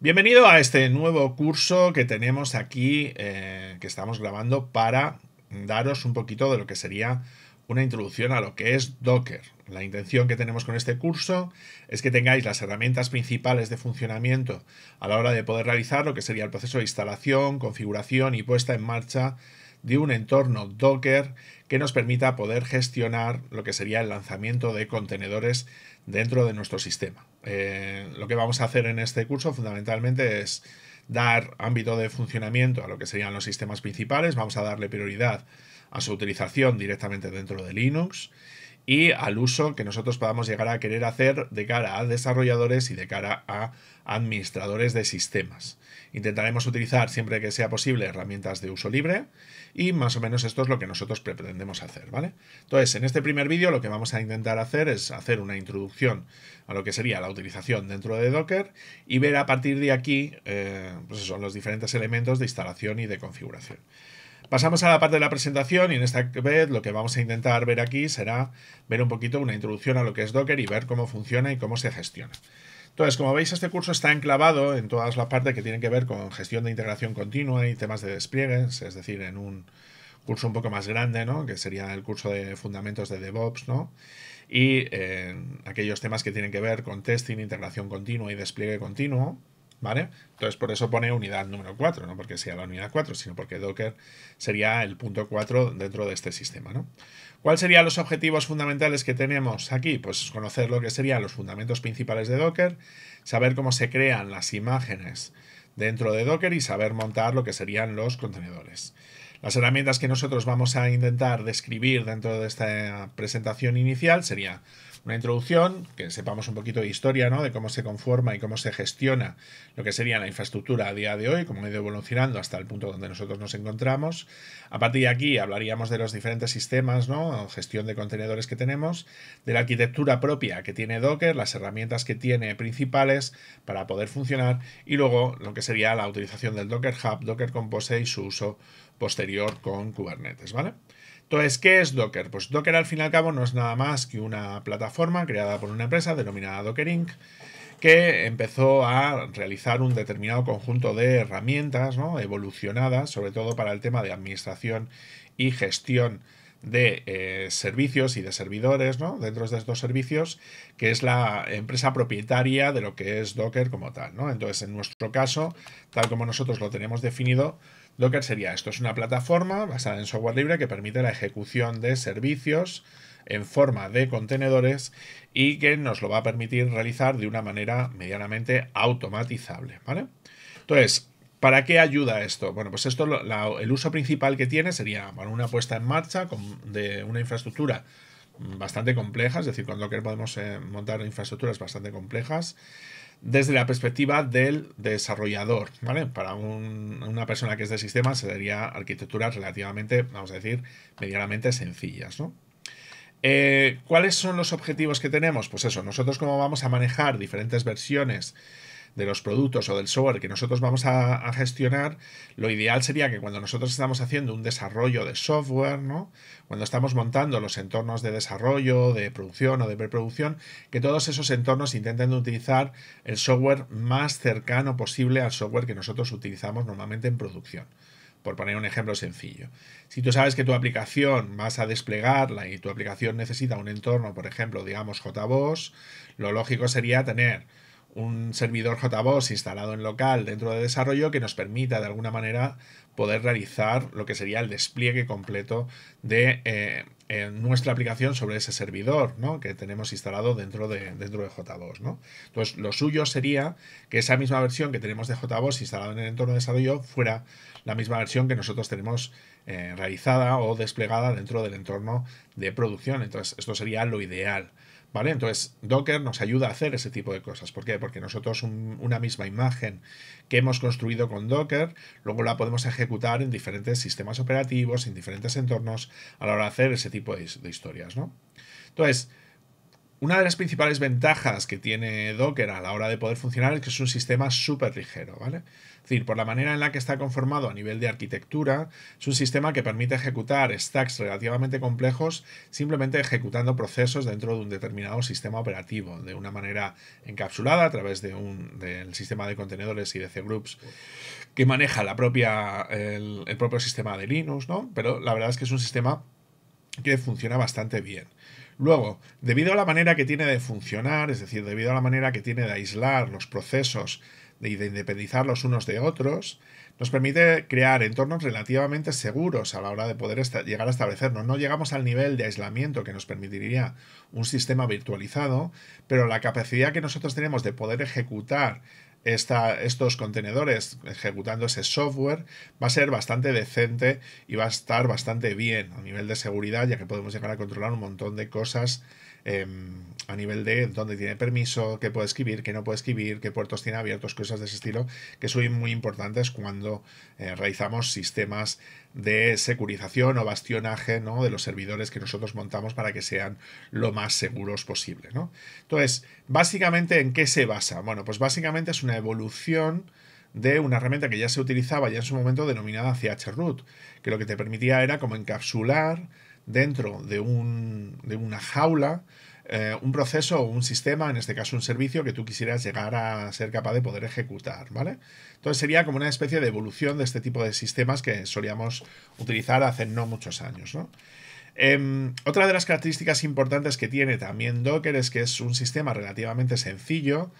Bienvenido a este nuevo curso que tenemos aquí, eh, que estamos grabando para daros un poquito de lo que sería una introducción a lo que es Docker. La intención que tenemos con este curso es que tengáis las herramientas principales de funcionamiento a la hora de poder realizar lo que sería el proceso de instalación, configuración y puesta en marcha de un entorno Docker que nos permita poder gestionar lo que sería el lanzamiento de contenedores dentro de nuestro sistema. Eh, lo que vamos a hacer en este curso fundamentalmente es dar ámbito de funcionamiento a lo que serían los sistemas principales, vamos a darle prioridad a su utilización directamente dentro de Linux y al uso que nosotros podamos llegar a querer hacer de cara a desarrolladores y de cara a administradores de sistemas. Intentaremos utilizar siempre que sea posible herramientas de uso libre y más o menos esto es lo que nosotros pretendemos hacer, ¿vale? Entonces, en este primer vídeo lo que vamos a intentar hacer es hacer una introducción a lo que sería la utilización dentro de Docker y ver a partir de aquí eh, pues los diferentes elementos de instalación y de configuración. Pasamos a la parte de la presentación y en esta vez lo que vamos a intentar ver aquí será ver un poquito una introducción a lo que es Docker y ver cómo funciona y cómo se gestiona. Entonces, como veis, este curso está enclavado en todas las partes que tienen que ver con gestión de integración continua y temas de despliegues, es decir, en un curso un poco más grande, ¿no? que sería el curso de fundamentos de DevOps, ¿no? y en eh, aquellos temas que tienen que ver con testing, integración continua y despliegue continuo. Entonces por eso pone unidad número 4, no porque sea la unidad 4, sino porque Docker sería el punto 4 dentro de este sistema, ¿no? ¿Cuáles serían los objetivos fundamentales que tenemos aquí? Pues conocer lo que serían los fundamentos principales de Docker, saber cómo se crean las imágenes dentro de Docker y saber montar lo que serían los contenedores. Las herramientas que nosotros vamos a intentar describir dentro de esta presentación inicial serían una introducción, que sepamos un poquito de historia, ¿no? De cómo se conforma y cómo se gestiona lo que sería la infraestructura a día de hoy, cómo ha ido evolucionando hasta el punto donde nosotros nos encontramos. A partir de aquí hablaríamos de los diferentes sistemas, ¿no? Gestión de contenedores que tenemos, de la arquitectura propia que tiene Docker, las herramientas que tiene principales para poder funcionar y luego lo que sería la utilización del Docker Hub, Docker Compose y su uso posterior con Kubernetes, ¿vale? Entonces, ¿qué es Docker? Pues Docker al fin y al cabo no es nada más que una plataforma creada por una empresa denominada Docker Inc que empezó a realizar un determinado conjunto de herramientas ¿no? evolucionadas, sobre todo para el tema de administración y gestión de eh, servicios y de servidores ¿no? dentro de estos servicios, que es la empresa propietaria de lo que es Docker como tal. ¿no? Entonces, en nuestro caso, tal como nosotros lo tenemos definido, Docker sería esto, es una plataforma basada en software libre que permite la ejecución de servicios en forma de contenedores y que nos lo va a permitir realizar de una manera medianamente automatizable, ¿vale? Entonces, ¿para qué ayuda esto? Bueno, pues esto, el uso principal que tiene sería una puesta en marcha de una infraestructura bastante compleja, es decir, con Docker podemos eh, montar infraestructuras bastante complejas desde la perspectiva del desarrollador, ¿vale? Para una persona que es de sistemas sería arquitecturas relativamente, vamos a decir, medianamente sencillas, ¿no? Eh, ¿Cuáles son los objetivos que tenemos? Pues eso, nosotros cómo vamos a manejar diferentes versiones de los productos o del software que nosotros vamos a, gestionar, lo ideal sería que cuando nosotros estamos haciendo un desarrollo de software, ¿no? cuando estamos montando los entornos de desarrollo, de producción o de preproducción, que todos esos entornos intenten utilizar el software más cercano posible al software que nosotros utilizamos normalmente en producción por poner un ejemplo sencillo. Si tú sabes que tu aplicación vas a desplegarla y tu aplicación necesita un entorno, por ejemplo, digamos JBoss, lo lógico sería tener un servidor JBoss instalado en local dentro de desarrollo que nos permita de alguna manera poder realizar lo que sería el despliegue completo de eh, nuestra aplicación sobre ese servidor ¿no? que tenemos instalado dentro de, dentro de JBoss. ¿no? Entonces, lo suyo sería que esa misma versión que tenemos de JBoss instalada en el entorno de desarrollo fuera la misma versión que nosotros tenemos eh, realizada o desplegada dentro del entorno de producción. Entonces, esto sería lo ideal. ¿Vale? Entonces, Docker nos ayuda a hacer ese tipo de cosas. ¿Por qué? Porque nosotros una misma imagen que hemos construido con Docker, luego la podemos ejecutar en diferentes sistemas operativos, en diferentes entornos, a la hora de hacer ese tipo de, de historias, ¿no? Entonces, una de las principales ventajas que tiene Docker a la hora de poder funcionar es que es un sistema súper ligero, ¿vale? Es decir, por la manera en la que está conformado a nivel de arquitectura, es un sistema que permite ejecutar stacks relativamente complejos simplemente ejecutando procesos dentro de un determinado sistema operativo, de una manera encapsulada a través de un, del sistema de contenedores y de cgroups que maneja la propia, el, el propio sistema de Linux, ¿no? Pero la verdad es que es un sistema que funciona bastante bien. Luego, debido a la manera que tiene de funcionar, es decir, debido a la manera que tiene de aislar los procesos y de independizar los unos de otros, nos permite crear entornos relativamente seguros a la hora de poder llegar a establecernos. No llegamos al nivel de aislamiento que nos permitiría un sistema virtualizado, pero la capacidad que nosotros tenemos de poder ejecutar estos contenedores ejecutando ese software va a ser bastante decente y va a estar bastante bien a nivel de seguridad, ya que podemos llegar a controlar un montón de cosas Em, a nivel de dónde tiene permiso, qué puede escribir, qué no puede escribir, qué puertos tiene abiertos, cosas de ese estilo, que son muy importantes cuando eh, realizamos sistemas de securización o bastionaje de los servidores que nosotros montamos para que sean lo más seguros posible. ¿no? Entonces, básicamente, ¿en qué se basa? Bueno, pues básicamente es una evolución de una herramienta que ya se utilizaba ya en su momento denominada CHRoot, que lo que te permitía era como encapsular dentro de, una jaula eh, un proceso o un sistema, en este caso un servicio que tú quisieras llegar a ser capaz de poder ejecutar, ¿vale? Entonces sería como una especie de evolución de este tipo de sistemas que solíamos utilizar hace no muchos años, ¿no? Em, otra de las características importantes que tiene también Docker es que es un sistema relativamente sencillo,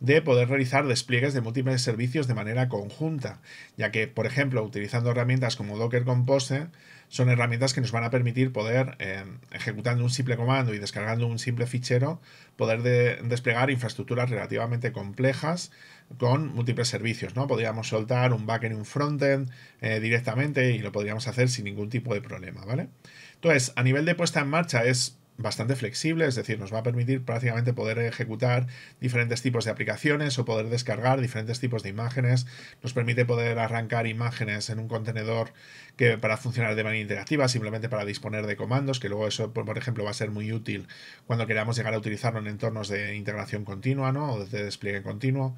de poder realizar despliegues de múltiples servicios de manera conjunta, ya que, por ejemplo, utilizando herramientas como Docker Compose, son herramientas que nos van a permitir poder, eh, ejecutando un simple comando y descargando un simple fichero, poder desplegar infraestructuras relativamente complejas con múltiples servicios, ¿no? Podríamos soltar un backend y un frontend eh, directamente y lo podríamos hacer sin ningún tipo de problema, ¿vale? Entonces, a nivel de puesta en marcha es bastante flexible, es decir, nos va a permitir prácticamente poder ejecutar diferentes tipos de aplicaciones o poder descargar diferentes tipos de imágenes, nos permite poder arrancar imágenes en un contenedor que para funcionar de manera interactiva, simplemente para disponer de comandos, que luego eso, por ejemplo, va a ser muy útil cuando queramos llegar a utilizarlo en entornos de integración continua, ¿no? O de despliegue continuo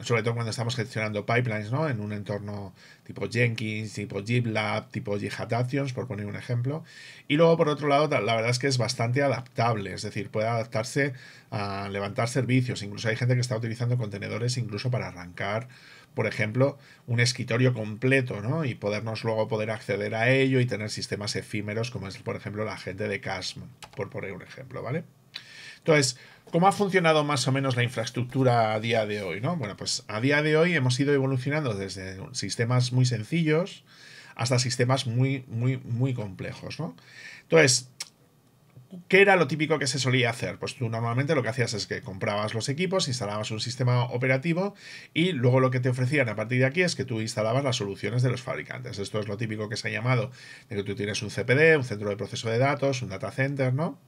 sobre todo cuando estamos gestionando pipelines, ¿no? En un entorno tipo Jenkins, tipo GitLab, tipo GitHub Actions, por poner un ejemplo. Y luego, por otro lado, la verdad es que es bastante adaptable, es decir, puede adaptarse a levantar servicios. Incluso hay gente que está utilizando contenedores incluso para arrancar, por ejemplo, un escritorio completo, ¿no? Y podernos luego poder acceder a ello y tener sistemas efímeros, como es, por ejemplo, la gente de Casm, por poner un ejemplo, ¿vale? Entonces, ¿cómo ha funcionado más o menos la infraestructura a día de hoy? ¿no? Bueno, pues a día de hoy hemos ido evolucionando desde sistemas muy sencillos hasta sistemas muy, muy, muy complejos. ¿no? Entonces, ¿qué era lo típico que se solía hacer? Pues tú normalmente lo que hacías es que comprabas los equipos, instalabas un sistema operativo y luego lo que te ofrecían a partir de aquí es que tú instalabas las soluciones de los fabricantes. Esto es lo típico que se ha llamado de que tú tienes un CPD, un centro de proceso de datos, un data center, ¿no?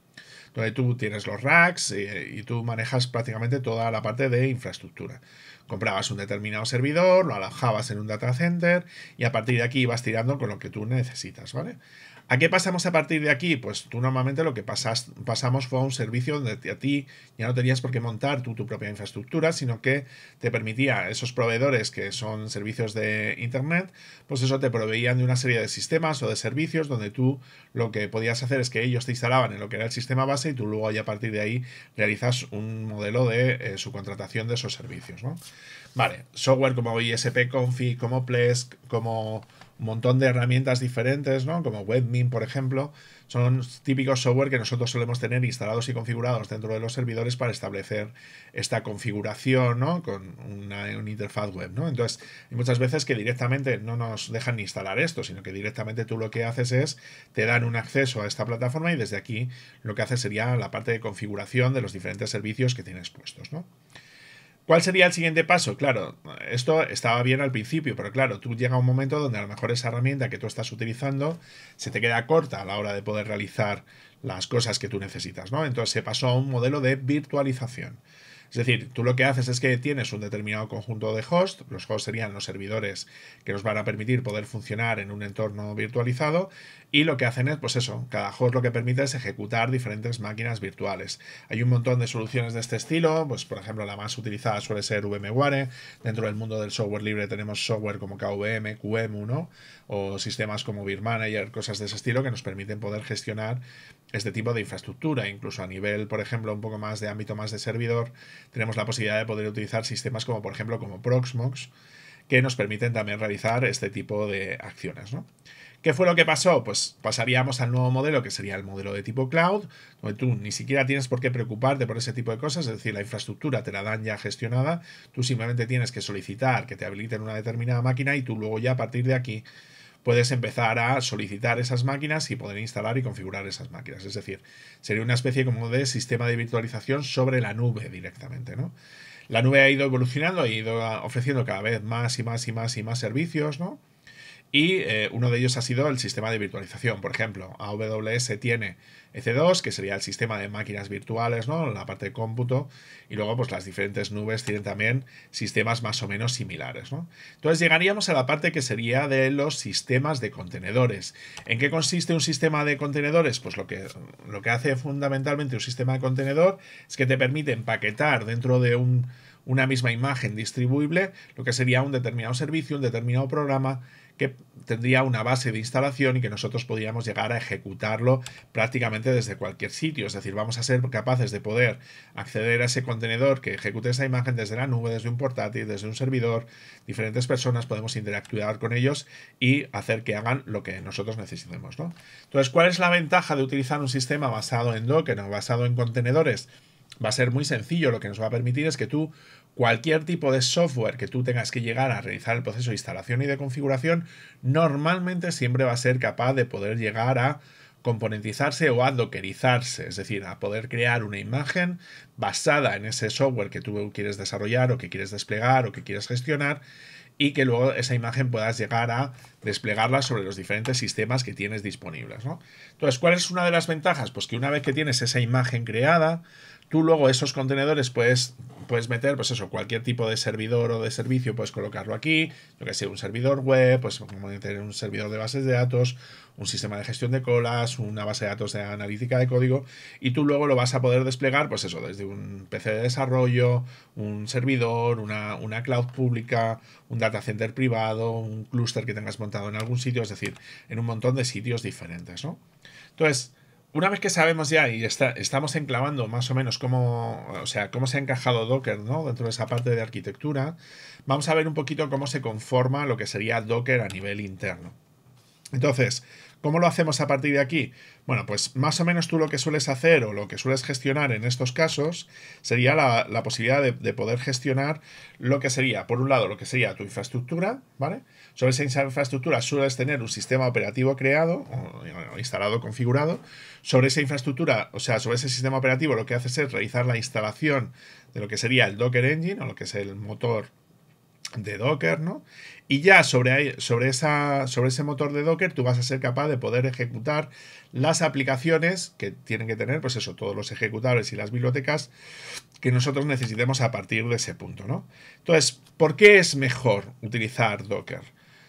donde tú tienes los racks eh, y, tú manejas prácticamente toda la parte de infraestructura. Comprabas un determinado servidor, lo alojabas en un data center y a partir de aquí vas tirando con lo que tú necesitas, ¿vale? ¿A qué pasamos a partir de aquí? Pues tú normalmente lo que pasas, pasamos fue a un servicio donde a ti ya no tenías por qué montar tu propia infraestructura, sino que te permitía esos proveedores que son servicios de Internet, pues eso te proveían de una serie de sistemas o de servicios donde tú lo que podías hacer es que ellos te instalaban en lo que era el sistema base y tú luego ya a partir de ahí realizas un modelo de eh, subcontratación de esos servicios. ¿no? Vale, software como ISP Config, como Plesk, como un montón de herramientas diferentes, ¿no? Como WebMin, por ejemplo, son típicos software que nosotros solemos tener instalados y configurados dentro de los servidores para establecer esta configuración, ¿no? Con una, interfaz web, ¿no? Entonces, hay muchas veces que directamente no nos dejan instalar esto, sino que directamente tú lo que haces es, te dan un acceso a esta plataforma y desde aquí lo que haces sería la parte de configuración de los diferentes servicios que tienes puestos, ¿no? ¿Cuál sería el siguiente paso? Claro, esto estaba bien al principio, pero claro, tú llega un momento donde a lo mejor esa herramienta que tú estás utilizando se te queda corta a la hora de poder realizar las cosas que tú necesitas, ¿no? Entonces se pasó a un modelo de virtualización. Es decir, tú lo que haces es que tienes un determinado conjunto de hosts, los hosts serían los servidores que nos van a permitir poder funcionar en un entorno virtualizado, y lo que hacen es, pues eso, cada host lo que permite es ejecutar diferentes máquinas virtuales. Hay un montón de soluciones de este estilo, pues por ejemplo la más utilizada suele ser VMware, dentro del mundo del software libre tenemos software como KVM, QEMU, o sistemas como Beer Manager, cosas de ese estilo que nos permiten poder gestionar este tipo de infraestructura, incluso a nivel, por ejemplo, un poco más de ámbito más de servidor, tenemos la posibilidad de poder utilizar sistemas como por ejemplo como Proxmox, que nos permiten también realizar este tipo de acciones, ¿Qué fue lo que pasó? Pues pasaríamos al nuevo modelo, que sería el modelo de tipo cloud, donde tú ni siquiera tienes por qué preocuparte por ese tipo de cosas, es decir, la infraestructura te la dan ya gestionada, tú simplemente tienes que solicitar que te habiliten una determinada máquina y tú luego ya a partir de aquí puedes empezar a solicitar esas máquinas y poder instalar y configurar esas máquinas. Es decir, sería una especie como de sistema de virtualización sobre la nube directamente, ¿no? La nube ha ido evolucionando, ha ido ofreciendo cada vez más y más y más y más servicios, ¿no? Y eh, uno de ellos ha sido el sistema de virtualización. Por ejemplo, AWS tiene EC2, que sería el sistema de máquinas virtuales, ¿no? La parte de cómputo. Y luego, pues las diferentes nubes tienen también sistemas más o menos similares, Entonces llegaríamos a la parte que sería de los sistemas de contenedores. ¿En qué consiste un sistema de contenedores? Pues lo que, lo que hace fundamentalmente un sistema de contenedor es que te permite empaquetar dentro de una misma imagen distribuible lo que sería un determinado servicio, un determinado programa que tendría una base de instalación y que nosotros podríamos llegar a ejecutarlo prácticamente desde cualquier sitio. Es decir, vamos a ser capaces de poder acceder a ese contenedor que ejecute esa imagen desde la nube, desde un portátil, desde un servidor. Diferentes personas podemos interactuar con ellos y hacer que hagan lo que nosotros necesitemos. ¿no? Entonces, ¿cuál es la ventaja de utilizar un sistema basado en Docker o basado en contenedores? va a ser muy sencillo. Lo que nos va a permitir es que tú cualquier tipo de software que tú tengas que llegar a realizar el proceso de instalación y de configuración, normalmente siempre va a ser capaz de poder llegar a componentizarse o a dockerizarse, es decir, a poder crear una imagen basada en ese software que tú quieres desarrollar o que quieres desplegar o que quieres gestionar y que luego esa imagen puedas llegar a desplegarla sobre los diferentes sistemas que tienes disponibles. ¿no? Entonces, ¿cuál es una de las ventajas? Pues que una vez que tienes esa imagen creada, Tú luego esos contenedores puedes, puedes meter, pues eso, cualquier tipo de servidor o de servicio, puedes colocarlo aquí, lo que sea un servidor web, pues tener un servidor de bases de datos, un sistema de gestión de colas, una base de datos de analítica de código, y tú luego lo vas a poder desplegar, pues eso, desde un PC de desarrollo, un servidor, una, una cloud pública, un data center privado, un clúster que tengas montado en algún sitio, es decir, en un montón de sitios diferentes, ¿no? Entonces, una vez que sabemos ya y estamos enclavando más o menos cómo, o sea, cómo se ha encajado Docker ¿no? dentro de esa parte de arquitectura, vamos a ver un poquito cómo se conforma lo que sería Docker a nivel interno. Entonces, ¿Cómo lo hacemos a partir de aquí? Bueno, pues más o menos tú lo que sueles hacer o lo que sueles gestionar en estos casos sería la, posibilidad de, poder gestionar lo que sería, por un lado, lo que sería tu infraestructura, ¿vale? Sobre esa infraestructura sueles tener un sistema operativo creado, o instalado, configurado. Sobre esa infraestructura, o sea, sobre ese sistema operativo lo que haces es realizar la instalación de lo que sería el Docker Engine o lo que es el motor de Docker, ¿no? Y ya sobre, sobre, esa, sobre ese motor de Docker tú vas a ser capaz de poder ejecutar las aplicaciones que tienen que tener, pues eso, todos los ejecutables y las bibliotecas que nosotros necesitemos a partir de ese punto, ¿no? Entonces, ¿por qué es mejor utilizar Docker?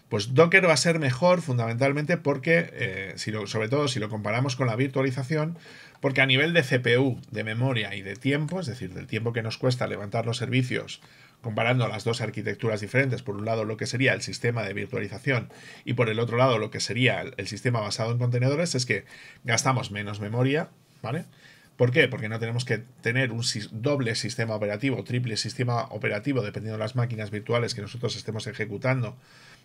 Pues Docker va a ser mejor fundamentalmente porque, eh, si sobre todo si lo comparamos con la virtualización, porque a nivel de CPU, de memoria y de tiempo, es decir, del tiempo que nos cuesta levantar los servicios comparando las dos arquitecturas diferentes, por un lado lo que sería el sistema de virtualización y por el otro lado lo que sería el sistema basado en contenedores, es que gastamos menos memoria, ¿vale? ¿Por qué? Porque no tenemos que tener un doble sistema operativo, triple sistema operativo, dependiendo de las máquinas virtuales que nosotros estemos ejecutando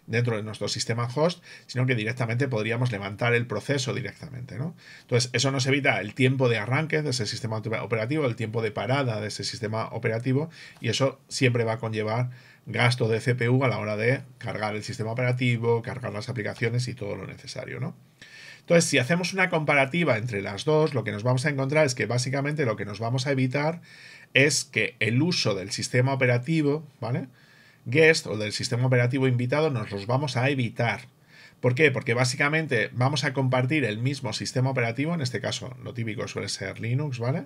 dentro de nuestro sistema host, sino que directamente podríamos levantar el proceso directamente. ¿no? Entonces, eso nos evita el tiempo de arranque de ese sistema operativo, el tiempo de parada de ese sistema operativo, y eso siempre va a conllevar gasto de CPU a la hora de cargar el sistema operativo, cargar las aplicaciones y todo lo necesario. ¿no? Entonces, si hacemos una comparativa entre las dos, lo que nos vamos a encontrar es que básicamente lo que nos vamos a evitar es que el uso del sistema operativo, ¿vale? guest o del sistema operativo invitado nos los vamos a evitar. ¿Por qué? Porque básicamente vamos a compartir el mismo sistema operativo, en este caso lo típico suele ser Linux, ¿vale?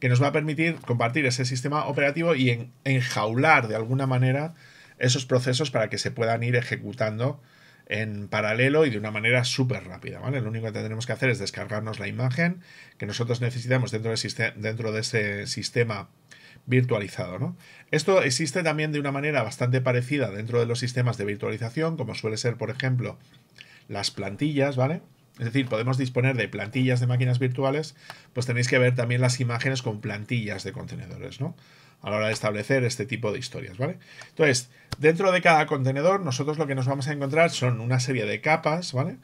Que nos va a permitir compartir ese sistema operativo y en, enjaular de alguna manera esos procesos para que se puedan ir ejecutando en paralelo y de una manera súper rápida, ¿vale? Lo único que tendremos que hacer es descargarnos la imagen que nosotros necesitamos dentro, de, dentro de ese sistema virtualizado. ¿no? Esto existe también de una manera bastante parecida dentro de los sistemas de virtualización, como suele ser, por ejemplo, las plantillas, ¿vale? Es decir, podemos disponer de plantillas de máquinas virtuales, pues tenéis que ver también las imágenes con plantillas de contenedores, ¿no? A la hora de establecer este tipo de historias, ¿vale? Entonces, dentro de cada contenedor, nosotros lo que nos vamos a encontrar son una serie de capas, ¿vale?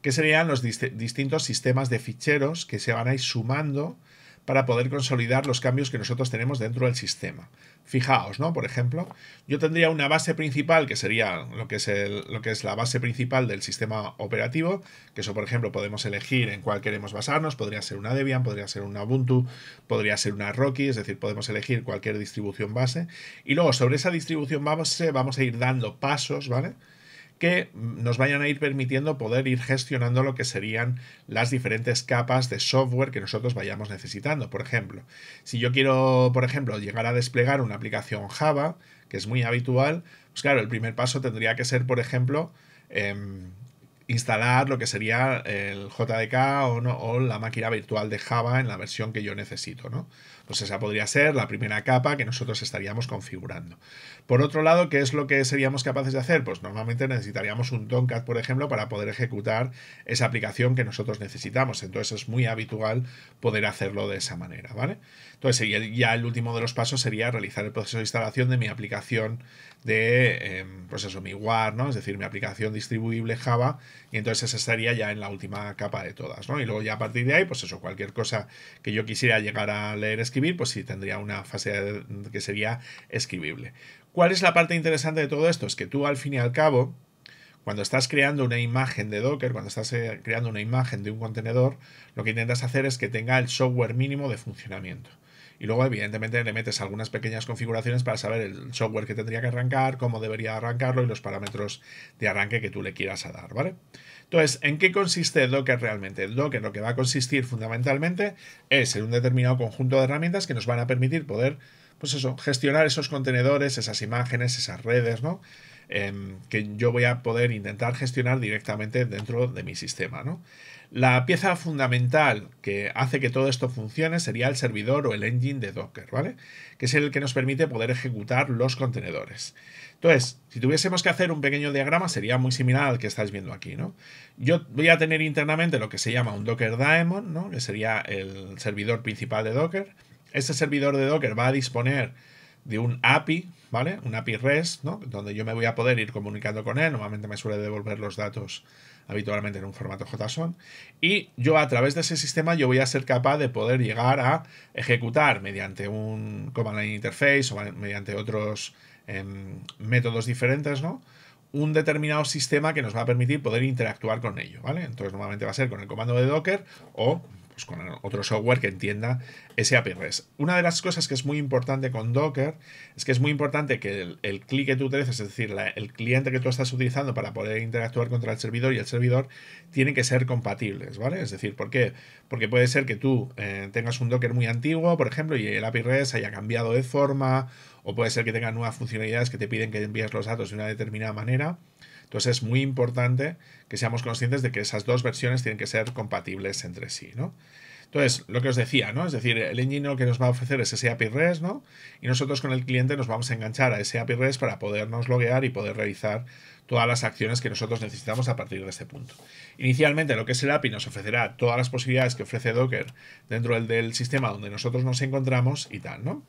Que serían los distintos sistemas de ficheros que se van a ir sumando para poder consolidar los cambios que nosotros tenemos dentro del sistema. Fijaos, ¿no? Por ejemplo, yo tendría una base principal que sería lo que es, lo que es la base principal del sistema operativo, que eso, por ejemplo, podemos elegir en cuál queremos basarnos, podría ser una Debian, podría ser una Ubuntu, podría ser una Rocky, es decir, podemos elegir cualquier distribución base. Y luego sobre esa distribución base vamos a ir dando pasos, ¿vale? que nos vayan a ir permitiendo poder ir gestionando lo que serían las diferentes capas de software que nosotros vayamos necesitando. Por ejemplo, si yo quiero, por ejemplo, llegar a desplegar una aplicación Java, que es muy habitual, pues claro, el primer paso tendría que ser, por ejemplo, em, instalar lo que sería el JDK o, no, o la máquina virtual de Java en la versión que yo necesito, ¿no? Pues esa podría ser la primera capa que nosotros estaríamos configurando. Por otro lado, ¿qué es lo que seríamos capaces de hacer? Pues normalmente necesitaríamos un Tomcat, por ejemplo, para poder ejecutar esa aplicación que nosotros necesitamos. Entonces es muy habitual poder hacerlo de esa manera, ¿vale? Entonces, ya, el último de los pasos sería realizar el proceso de instalación de mi aplicación de, em, pues eso, mi WAR, ¿no? Es decir, mi aplicación distribuible Java, y entonces esa estaría ya en la última capa de todas, ¿no? Y luego ya a partir de ahí, pues eso, cualquier cosa que yo quisiera llegar a leer, escribir, pues sí tendría una fase que sería escribible. ¿Cuál es la parte interesante de todo esto? Es que tú al fin y al cabo, cuando estás creando una imagen de Docker, cuando estás eh, creando una imagen de un contenedor, lo que intentas hacer es que tenga el software mínimo de funcionamiento. Y luego, evidentemente, le metes algunas pequeñas configuraciones para saber el software que tendría que arrancar, cómo debería arrancarlo y los parámetros de arranque que tú le quieras a dar, ¿vale? Entonces, ¿en qué consiste Docker realmente? El Docker lo que va a consistir fundamentalmente es en un determinado conjunto de herramientas que nos van a permitir poder, pues eso, gestionar esos contenedores, esas imágenes, esas redes, ¿no? Em, que yo voy a poder intentar gestionar directamente dentro de mi sistema, ¿no? La pieza fundamental que hace que todo esto funcione sería el servidor o el engine de Docker, ¿vale? Que es el que nos permite poder ejecutar los contenedores. Entonces, si tuviésemos que hacer un pequeño diagrama, sería muy similar al que estáis viendo aquí, ¿no? Yo voy a tener internamente lo que se llama un Docker Daemon, ¿no? Que sería el servidor principal de Docker. Este servidor de Docker va a disponer de un API, ¿vale? Un API REST, ¿no? Donde yo me voy a poder ir comunicando con él. Normalmente me suele devolver los datos habitualmente en un formato JSON. Y yo a través de ese sistema yo voy a ser capaz de poder llegar a ejecutar mediante un command line interface o mediante otros em, métodos diferentes, ¿no? un determinado sistema que nos va a permitir poder interactuar con ello, ¿vale? Entonces normalmente va a ser con el comando de Docker o pues, con otro software que entienda ese API REST. Una de las cosas que es muy importante con Docker es que es muy importante que el, clic que tú utilizas, es decir, el cliente que tú estás utilizando para poder interactuar contra el servidor y el servidor, tienen que ser compatibles, ¿vale? Es decir, ¿por qué? Porque puede ser que tú eh, tengas un Docker muy antiguo, por ejemplo, y el API REST haya cambiado de forma, o puede ser que tenga nuevas funcionalidades que te piden que envíes los datos de una determinada manera. Entonces es muy importante que seamos conscientes de que esas dos versiones tienen que ser compatibles entre sí, ¿no? Entonces, lo que os decía, ¿no? Es decir, el engine lo que nos va a ofrecer es ese API REST, ¿no? Y nosotros con el cliente nos vamos a enganchar a ese API REST para podernos loguear y poder realizar todas las acciones que nosotros necesitamos a partir de este punto. Inicialmente lo que es el API nos ofrecerá todas las posibilidades que ofrece Docker dentro del, sistema donde nosotros nos encontramos y tal, ¿no?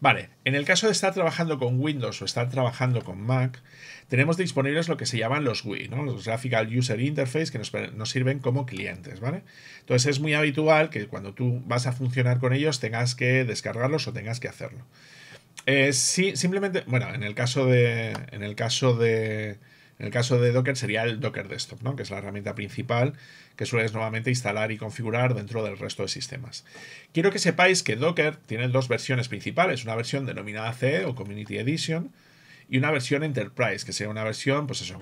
Vale, en el caso de estar trabajando con Windows o estar trabajando con Mac, tenemos disponibles lo que se llaman los GUI, ¿no? los Graphical User Interface, que nos, sirven como clientes. ¿vale? Entonces es muy habitual que cuando tú vas a funcionar con ellos tengas que descargarlos o tengas que hacerlo. Eh, sí, simplemente, bueno, en el caso de, en el caso de, en el caso de Docker sería el Docker Desktop, ¿no? que es la herramienta principal que sueles nuevamente instalar y configurar dentro del resto de sistemas. Quiero que sepáis que Docker tiene dos versiones principales, una versión denominada CE o Community Edition, y una versión Enterprise, que sea una versión, pues,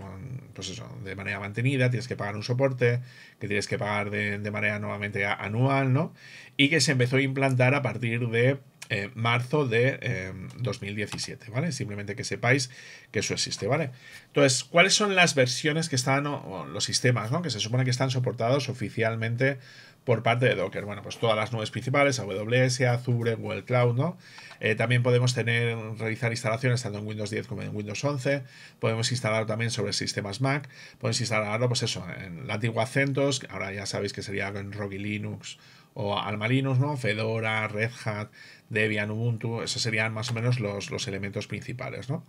pues eso, de manera mantenida, tienes que pagar un soporte, que tienes que pagar de, de manera nuevamente anual, ¿no? Y que se empezó a implantar a partir de eh, marzo de 2017, eh, ¿vale? Simplemente que sepáis que eso existe, ¿vale? Entonces, ¿cuáles son las versiones que están, o, los sistemas, ¿no? Que se supone que están soportados oficialmente por parte de Docker. Bueno, pues todas las nubes principales, AWS, Azure, Google Cloud, ¿no? Eh, también podemos tener, realizar instalaciones tanto en Windows 10 como en Windows 11. Podemos instalar también sobre sistemas Mac. Podemos instalarlo, pues eso, en la antigua CentOS, ahora ya sabéis que sería en Rocky Linux o Alma ¿no? Fedora, Red Hat, Debian, Ubuntu, esos serían más o menos los, elementos principales, ¿no?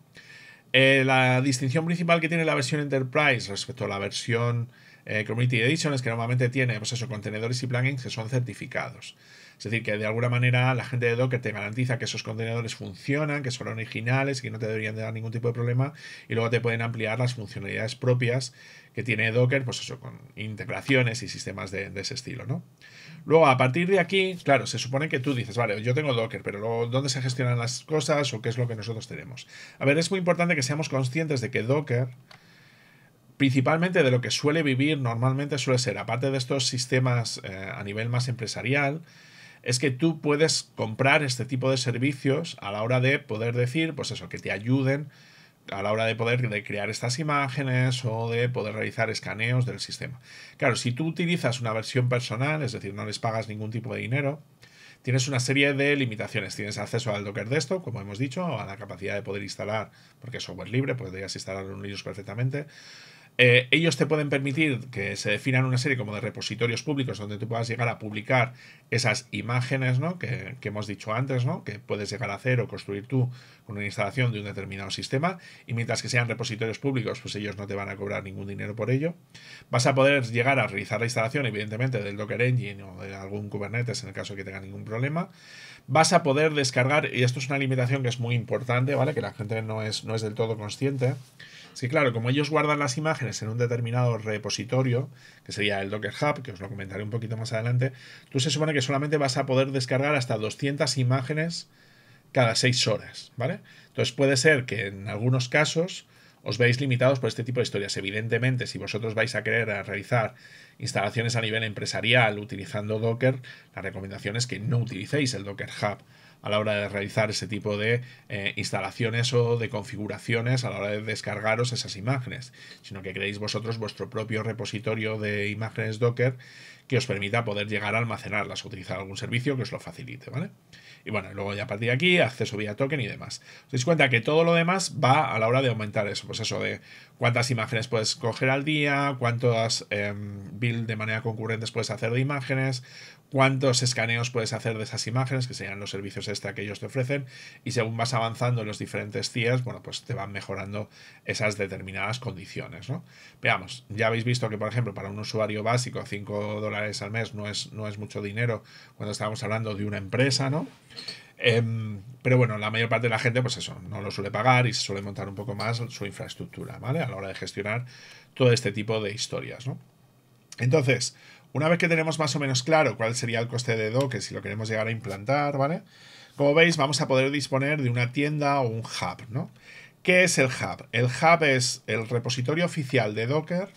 Eh, la distinción principal que tiene la versión Enterprise respecto a la versión eh, Community Edition es que normalmente tiene pues contenedores y plugins que son certificados. Es decir, que de alguna manera la gente de Docker te garantiza que esos contenedores funcionan, que son originales, que no te deberían de dar ningún tipo de problema, y luego te pueden ampliar las funcionalidades propias que tiene Docker, pues eso, con integraciones y sistemas de, ese estilo, ¿no? Luego, a partir de aquí, claro, se supone que tú dices, vale, yo tengo Docker, pero luego, ¿dónde se gestionan las cosas o qué es lo que nosotros tenemos? A ver, es muy importante que seamos conscientes de que Docker, principalmente de lo que suele vivir normalmente, suele ser, aparte de estos sistemas eh, a nivel más empresarial, es que tú puedes comprar este tipo de servicios a la hora de poder decir, pues eso, que te ayuden a la hora de poder de crear estas imágenes o de poder realizar escaneos del sistema. Claro, si tú utilizas una versión personal, es decir, no les pagas ningún tipo de dinero, tienes una serie de limitaciones. Tienes acceso al Docker esto como hemos dicho, a la capacidad de poder instalar, porque es software libre, podrías instalar un Linux perfectamente. Eh, ellos te pueden permitir que se definan una serie como de repositorios públicos donde tú puedas llegar a publicar esas imágenes ¿no? que, hemos dicho antes, ¿no? que puedes llegar a hacer o construir tú con una instalación de un determinado sistema. Y mientras que sean repositorios públicos, pues ellos no te van a cobrar ningún dinero por ello. Vas a poder llegar a realizar la instalación, evidentemente, del Docker Engine o de algún Kubernetes en el caso que tenga ningún problema. Vas a poder descargar, y esto es una limitación que es muy importante, ¿vale? Que la gente no es, no es del todo consciente. Sí, claro, como ellos guardan las imágenes en un determinado repositorio, que sería el Docker Hub, que os lo comentaré un poquito más adelante, tú se supone que solamente vas a poder descargar hasta 200 imágenes cada 6 horas, ¿vale? Entonces puede ser que en algunos casos os veis limitados por este tipo de historias. Evidentemente, si vosotros vais a querer realizar instalaciones a nivel empresarial utilizando Docker, la recomendación es que no utilicéis el Docker Hub a la hora de realizar ese tipo de eh, instalaciones o de configuraciones a la hora de descargaros esas imágenes, sino que creéis vosotros vuestro propio repositorio de imágenes Docker que os permita poder llegar a almacenarlas o utilizar algún servicio que os lo facilite, ¿vale? Y bueno, luego ya a partir de aquí, acceso vía token y demás. Os dais cuenta que todo lo demás va a la hora de aumentar eso, pues eso de cuántas imágenes puedes coger al día, cuántas em, build de manera concurrente puedes hacer de imágenes, cuántos escaneos puedes hacer de esas imágenes, que serían los servicios extra este que ellos te ofrecen y según vas avanzando en los diferentes tiers, bueno, pues te van mejorando esas determinadas condiciones, ¿no? Veamos, ya habéis visto que, por ejemplo, para un usuario básico, 5 dólares al mes no es, no es mucho dinero cuando estábamos hablando de una empresa, ¿no? Em, pero bueno, la mayor parte de la gente, pues eso, no lo suele pagar y se suele montar un poco más su infraestructura, ¿vale? A la hora de gestionar todo este tipo de historias, ¿no? Entonces, una vez que tenemos más o menos claro cuál sería el coste de Docker si lo queremos llegar a implantar, ¿vale? Como veis, vamos a poder disponer de una tienda o un hub, ¿no? ¿Qué es el hub? El hub es el repositorio oficial de Docker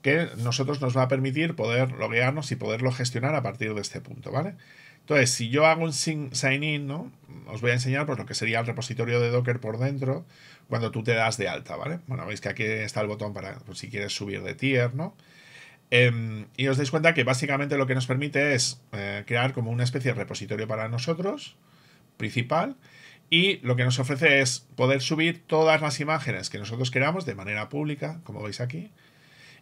que nosotros nos va a permitir poder loguearnos y poderlo gestionar a partir de este punto, ¿vale? Entonces, si yo hago un sign-in, ¿no? Os voy a enseñar pues, lo que sería el repositorio de Docker por dentro cuando tú te das de alta, ¿vale? Bueno, veis que aquí está el botón para pues, si quieres subir de tier, ¿no? Em, y os dais cuenta que básicamente lo que nos permite es eh, crear como una especie de repositorio para nosotros, principal y lo que nos ofrece es poder subir todas las imágenes que nosotros queramos de manera pública, como veis aquí,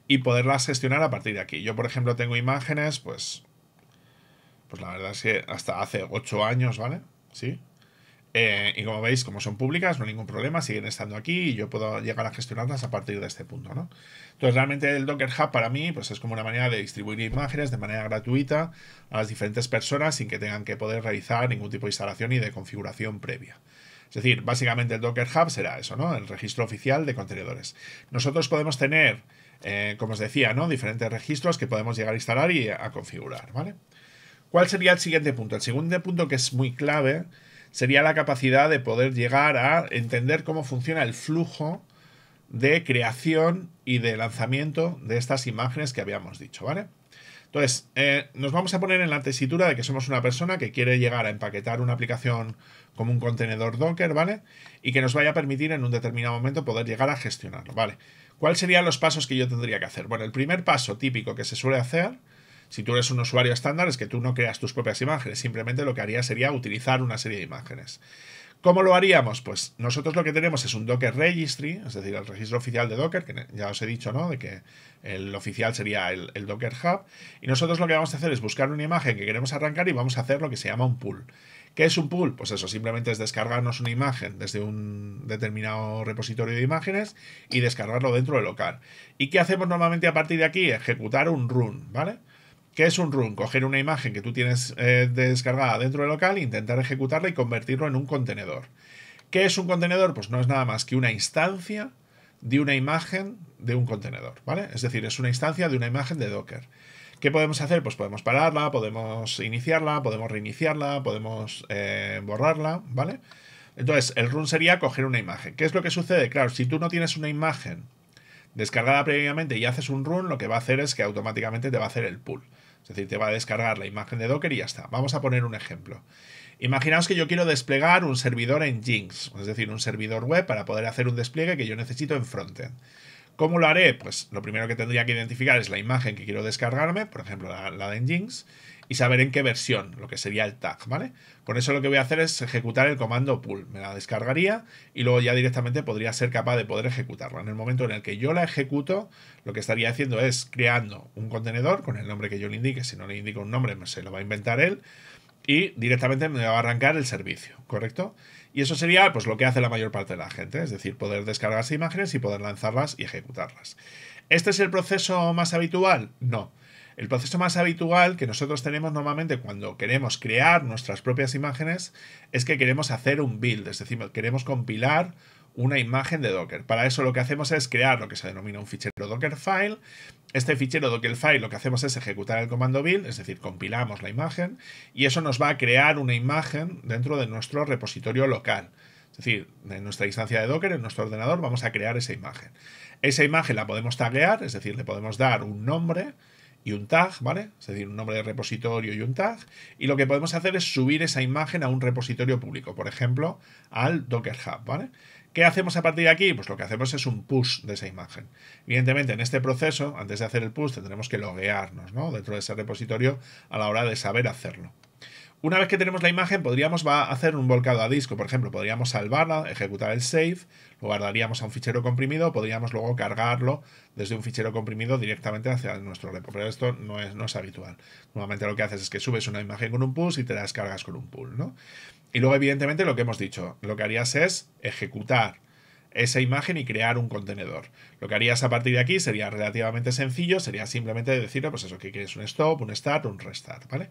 y poderlas gestionar a partir de aquí. Yo, por ejemplo, tengo imágenes, pues, pues la verdad es que hasta hace ocho años, ¿vale? Sí, eh, y como veis, como son públicas, no hay ningún problema, siguen estando aquí y yo puedo llegar a gestionarlas a partir de este punto. Entonces, realmente el Docker Hub para mí pues es como una manera de distribuir imágenes de manera gratuita a las diferentes personas sin que tengan que poder realizar ningún tipo de instalación y de configuración previa. Es decir, básicamente el Docker Hub será eso, ¿no? El registro oficial de contenedores. Nosotros podemos tener, eh, como os decía, ¿no? Diferentes registros que podemos llegar a instalar y a configurar, ¿Cuál sería el siguiente punto? El siguiente punto que es muy clave sería la capacidad de poder llegar a entender cómo funciona el flujo de creación y de lanzamiento de estas imágenes que habíamos dicho, ¿vale? Entonces, eh, nos vamos a poner en la tesitura de que somos una persona que quiere llegar a empaquetar una aplicación como un contenedor Docker, ¿vale? Y que nos vaya a permitir en un determinado momento poder llegar a gestionarlo, ¿vale? ¿Cuáles serían los pasos que yo tendría que hacer? Bueno, el primer paso típico que se suele hacer si tú eres un usuario estándar, es que tú no creas tus propias imágenes, simplemente lo que haría sería utilizar una serie de imágenes. ¿Cómo lo haríamos? Pues nosotros lo que tenemos es un Docker Registry, es decir, el registro oficial de Docker, que ya os he dicho, ¿no? De que el oficial sería el, Docker Hub. Y nosotros lo que vamos a hacer es buscar una imagen que queremos arrancar y vamos a hacer lo que se llama un pool. ¿Qué es un pool? Pues eso, simplemente es descargarnos una imagen desde un determinado repositorio de imágenes y descargarlo dentro del local. ¿Y qué hacemos normalmente a partir de aquí? Ejecutar un run, ¿vale? ¿Qué es un run? Coger una imagen que tú tienes eh, descargada dentro del local, intentar ejecutarla y convertirlo en un contenedor. ¿Qué es un contenedor? Pues no es nada más que una instancia de una imagen de un contenedor, ¿vale? Es decir, es una instancia de una imagen de Docker. ¿Qué podemos hacer? Pues podemos pararla, podemos iniciarla, podemos reiniciarla, podemos eh, borrarla, ¿vale? Entonces, el run sería coger una imagen. ¿Qué es lo que sucede? Claro, si tú no tienes una imagen descargada previamente y haces un run, lo que va a hacer es que automáticamente te va a hacer el pull. Es decir, te va a descargar la imagen de Docker y ya está. Vamos a poner un ejemplo. Imaginaos que yo quiero desplegar un servidor en Jinx, es decir, un servidor web para poder hacer un despliegue que yo necesito en frontend. ¿Cómo lo haré? Pues lo primero que tendría que identificar es la imagen que quiero descargarme, por ejemplo la, de Jinx, y saber en qué versión, lo que sería el tag, ¿vale? Por eso lo que voy a hacer es ejecutar el comando pull. Me la descargaría y luego ya directamente podría ser capaz de poder ejecutarla. En el momento en el que yo la ejecuto, lo que estaría haciendo es creando un contenedor con el nombre que yo le indique. Si no le indico un nombre, se lo va a inventar él y directamente me va a arrancar el servicio, ¿correcto? Y eso sería pues, lo que hace la mayor parte de la gente, es decir, poder descargarse imágenes y poder lanzarlas y ejecutarlas. ¿Este es el proceso más habitual? No. El proceso más habitual que nosotros tenemos normalmente cuando queremos crear nuestras propias imágenes es que queremos hacer un build, es decir, queremos compilar una imagen de Docker. Para eso lo que hacemos es crear lo que se denomina un fichero Dockerfile. Este fichero Dockerfile lo que hacemos es ejecutar el comando build, es decir, compilamos la imagen y eso nos va a crear una imagen dentro de nuestro repositorio local. Es decir, en nuestra instancia de Docker, en nuestro ordenador, vamos a crear esa imagen. Esa imagen la podemos taggear, es decir, le podemos dar un nombre y un tag, ¿vale? Es decir, un nombre de repositorio y un tag. Y lo que podemos hacer es subir esa imagen a un repositorio público, por ejemplo, al Docker Hub, ¿vale? ¿Qué hacemos a partir de aquí? Pues lo que hacemos es un push de esa imagen. Evidentemente, en este proceso, antes de hacer el push, tendremos que loguearnos ¿no? dentro de ese repositorio a la hora de saber hacerlo. Una vez que tenemos la imagen, podríamos hacer un volcado a disco, por ejemplo, podríamos salvarla, ejecutar el save, lo guardaríamos a un fichero comprimido, podríamos luego cargarlo desde un fichero comprimido directamente hacia nuestro repo, pero esto no es, habitual. Normalmente lo que haces es que subes una imagen con un push y te la descargas con un pull, ¿no? Y luego, evidentemente, lo que hemos dicho, lo que harías es ejecutar esa imagen y crear un contenedor. Lo que harías a partir de aquí sería relativamente sencillo, sería simplemente decirle, pues eso, que quieres un stop, un start, un restart, ¿vale?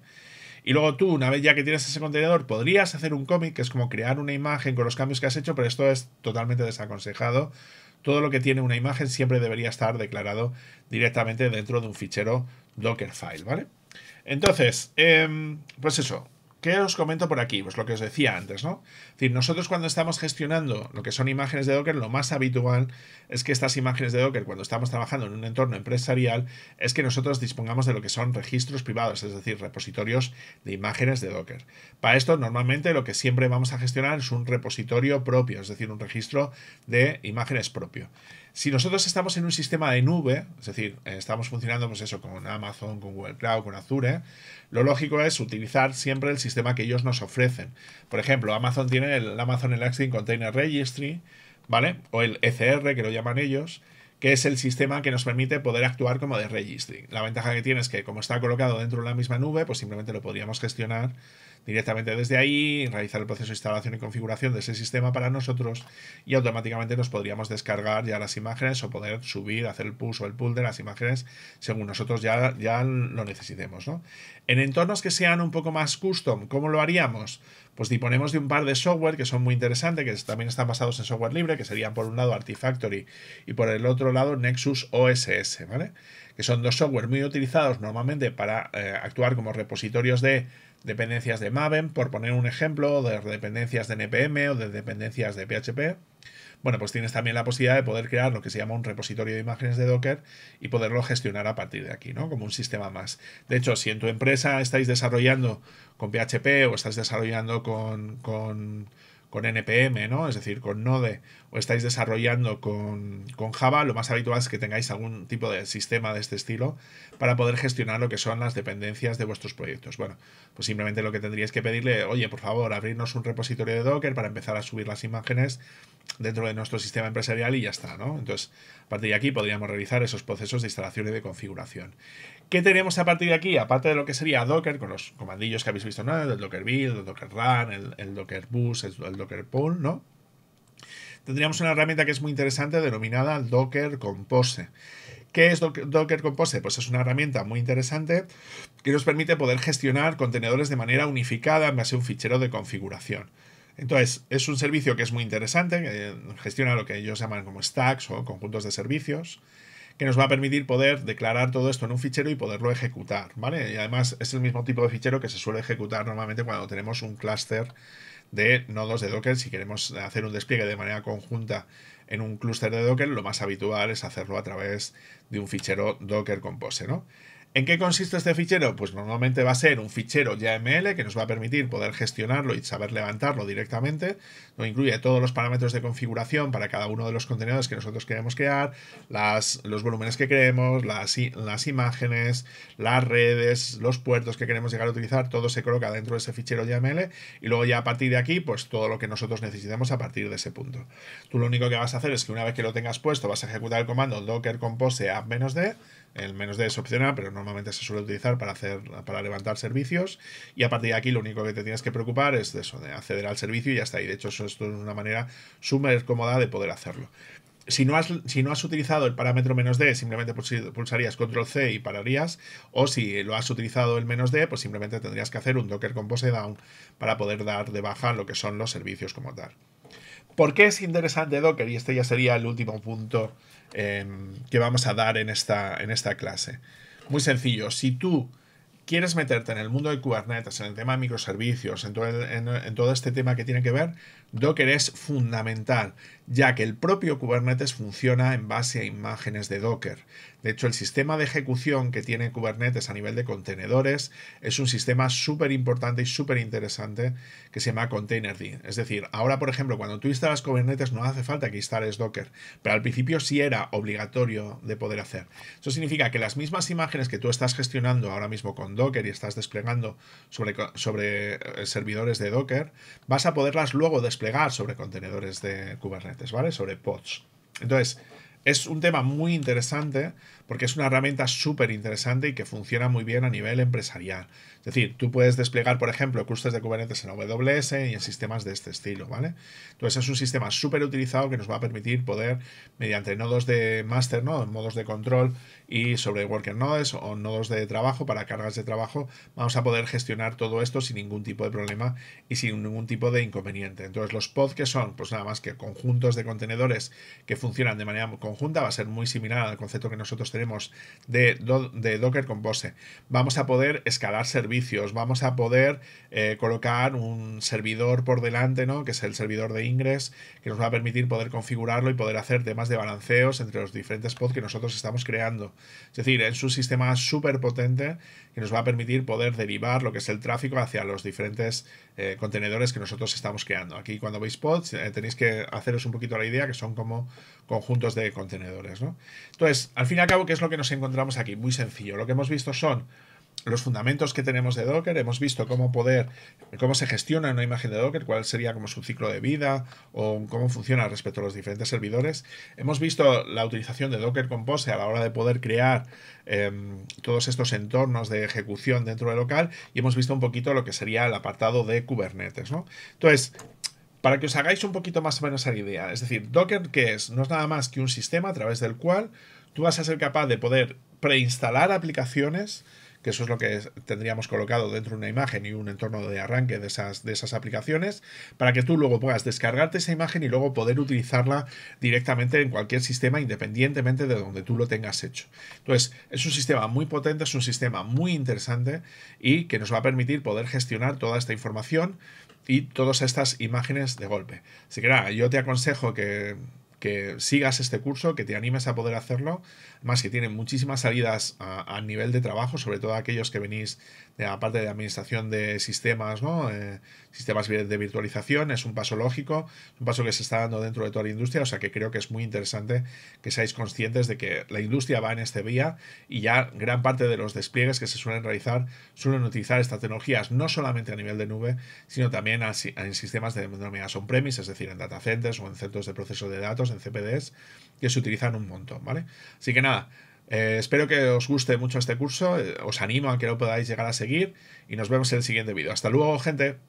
Y luego tú, una vez ya que tienes ese contenedor, podrías hacer un cómic, que es como crear una imagen con los cambios que has hecho, pero esto es totalmente desaconsejado. Todo lo que tiene una imagen siempre debería estar declarado directamente dentro de un fichero Dockerfile, ¿vale? Entonces, em, pues eso, ¿Qué os comento por aquí? Pues lo que os decía antes, ¿no? Es decir, nosotros cuando estamos gestionando lo que son imágenes de Docker, lo más habitual es que estas imágenes de Docker, cuando estamos trabajando en un entorno empresarial, es que nosotros dispongamos de lo que son registros privados, es decir, repositorios de imágenes de Docker. Para esto, normalmente lo que siempre vamos a gestionar es un repositorio propio, es decir, un registro de imágenes propio. Si nosotros estamos en un sistema de nube, es decir, estamos funcionando pues eso, con Amazon, con Google Cloud, con Azure, ¿eh? lo lógico es utilizar siempre el sistema que ellos nos ofrecen. Por ejemplo, Amazon tiene el Amazon Elastic Container Registry, ¿vale? O el ECR, que lo llaman ellos, que es el sistema que nos permite poder actuar como de registry. La ventaja que tiene es que como está colocado dentro de la misma nube, pues simplemente lo podríamos gestionar directamente desde ahí, realizar el proceso de instalación y configuración de ese sistema para nosotros y automáticamente nos podríamos descargar ya las imágenes o poder subir, hacer el push o el pull de las imágenes según nosotros ya, ya lo necesitemos. ¿no? En entornos que sean un poco más custom, ¿cómo lo haríamos? Pues disponemos de un par de software que son muy interesantes, que también están basados en software libre, que serían por un lado Artifactory y por el otro lado Nexus OSS, ¿vale? Que son dos software muy utilizados normalmente para eh, actuar como repositorios de dependencias de Maven, por poner un ejemplo, de dependencias de NPM o de dependencias de PHP. Bueno, pues tienes también la posibilidad de poder crear lo que se llama un repositorio de imágenes de Docker y poderlo gestionar a partir de aquí, ¿no? Como un sistema más. De hecho, si en tu empresa estáis desarrollando con PHP o estás desarrollando con, con, con NPM, ¿no? Es decir, con Node o estáis desarrollando con, Java, lo más habitual es que tengáis algún tipo de sistema de este estilo para poder gestionar lo que son las dependencias de vuestros proyectos. Bueno, pues simplemente lo que tendríais que pedirle, oye, por favor, abrirnos un repositorio de Docker para empezar a subir las imágenes dentro de nuestro sistema empresarial y ya está, ¿no? Entonces, a partir de aquí podríamos realizar esos procesos de instalación y de configuración. ¿Qué tenemos a partir de aquí? Aparte de lo que sería Docker, con los comandillos que habéis visto, ¿no? El Docker build, el Docker run, el, Docker bus, el, el Docker pull, ¿no? tendríamos una herramienta que es muy interesante denominada Docker Compose. ¿Qué es Docker Compose? Pues es una herramienta muy interesante que nos permite poder gestionar contenedores de manera unificada en base a un fichero de configuración. Entonces, es un servicio que es muy interesante, que eh, gestiona lo que ellos llaman como stacks o conjuntos de servicios, que nos va a permitir poder declarar todo esto en un fichero y poderlo ejecutar, ¿vale? Y además es el mismo tipo de fichero que se suele ejecutar normalmente cuando tenemos un clúster de nodos de Docker. Si queremos hacer un despliegue de manera conjunta en un clúster de Docker, lo más habitual es hacerlo a través de un fichero Docker Compose, ¿no? ¿En qué consiste este fichero? Pues normalmente va a ser un fichero YAML que nos va a permitir poder gestionarlo y saber levantarlo directamente. No incluye todos los parámetros de configuración para cada uno de los contenedores que nosotros queremos crear, las, los volúmenes que queremos, las, las imágenes, las redes, los puertos que queremos llegar a utilizar, todo se coloca dentro de ese fichero YAML y luego ya a partir de aquí, pues todo lo que nosotros necesitamos a partir de ese punto. Tú lo único que vas a hacer es que una vez que lo tengas puesto, vas a ejecutar el comando docker compose app-d el menos D es opcional, pero normalmente se suele utilizar para, hacer, para levantar servicios. Y a partir de aquí lo único que te tienes que preocupar es de eso, de acceder al servicio y ya está. Y de hecho esto es una manera súper cómoda de poder hacerlo. Si no, has, si no, has, utilizado el parámetro menos D, simplemente pulsarías control C y pararías. O si lo has utilizado el menos D, pues simplemente tendrías que hacer un docker con down para poder dar de baja lo que son los servicios como tal. ¿Por qué es interesante Docker? Y este ya sería el último punto Em, que vamos a dar en esta, en esta clase. Muy sencillo, si tú quieres meterte en el mundo de Kubernetes, en el tema de microservicios, en todo, en todo, este tema que tiene que ver, Docker es fundamental ya que el propio Kubernetes funciona en base a imágenes de Docker. De hecho, el sistema de ejecución que tiene Kubernetes a nivel de contenedores es un sistema súper importante y súper interesante que se llama Containerd. Es decir, ahora, por ejemplo, cuando tú instalas Kubernetes no hace falta que instales Docker, pero al principio sí era obligatorio de poder hacer. Eso significa que las mismas imágenes que tú estás gestionando ahora mismo con Docker y estás desplegando sobre, sobre eh, servidores de Docker, vas a poderlas luego desplegar sobre contenedores de Kubernetes. ¿vale? Sobre pods. Entonces, es un tema muy interesante porque es una herramienta súper interesante y que funciona muy bien a nivel empresarial. Es decir, tú puedes desplegar, por ejemplo, clústeres de Kubernetes en AWS y en sistemas de este estilo, ¿vale? Entonces es un sistema súper utilizado que nos va a permitir poder, mediante nodos de máster, ¿no? Modos de control y sobre worker nodes o nodos de trabajo para cargas de trabajo, vamos a poder gestionar todo esto sin ningún tipo de problema y sin ningún tipo de inconveniente. Entonces los pods que son, pues nada más que conjuntos de contenedores que funcionan de manera conjunta, va a ser muy similar al concepto que nosotros tenemos tenemos de, Docker Compose, vamos a poder escalar servicios, vamos a poder eh, colocar un servidor por delante, ¿no? que es el servidor de ingres, que nos va a permitir poder configurarlo y poder hacer temas de balanceos entre los diferentes pods que nosotros estamos creando. Es decir, es un sistema súper potente que nos va a permitir poder derivar lo que es el tráfico hacia los diferentes eh, contenedores que nosotros estamos creando. Aquí cuando veis pods eh, tenéis que haceros un poquito la idea que son como conjuntos de contenedores. ¿no? Entonces, al fin y al cabo, ¿qué es lo que nos encontramos aquí? Muy sencillo. Lo que hemos visto son los fundamentos que tenemos de Docker, hemos visto cómo poder, cómo se gestiona una imagen de Docker, cuál sería como su ciclo de vida o cómo funciona respecto a los diferentes servidores. Hemos visto la utilización de Docker Compose a la hora de poder crear em, todos estos entornos de ejecución dentro de local y hemos visto un poquito lo que sería el apartado de Kubernetes. ¿no? Entonces, para que os hagáis un poquito más o menos la idea, es decir, Docker, que es? No es nada más que un sistema a través del cual tú vas a ser capaz de poder preinstalar aplicaciones que eso es lo que tendríamos colocado dentro de una imagen y un entorno de arranque de esas, de esas aplicaciones, para que tú luego puedas descargarte esa imagen y luego poder utilizarla directamente en cualquier sistema, independientemente de donde tú lo tengas hecho. Entonces, es un sistema muy potente, es un sistema muy interesante y que nos va a permitir poder gestionar toda esta información y todas estas imágenes de golpe. Así que nada, yo te aconsejo que que sigas este curso, que te animes a poder hacerlo, más que tienen muchísimas salidas a, a nivel de trabajo, sobre todo aquellos que venís aparte de administración de sistemas, ¿no? Eh, sistemas de virtualización, es un paso lógico, un paso que se está dando dentro de toda la industria, o sea que creo que es muy interesante que seáis conscientes de que la industria va en este vía y ya gran parte de los despliegues que se suelen realizar suelen utilizar estas tecnologías no solamente a nivel de nube, sino también en sistemas de denominadas on-premise, es decir, en data centers o en centros de proceso de datos, en CPDs, que se utilizan un montón, ¿vale? Así que nada, eh, espero que os guste mucho este curso, eh, os animo a que lo podáis llegar a seguir y nos vemos en el siguiente vídeo. Hasta luego, gente.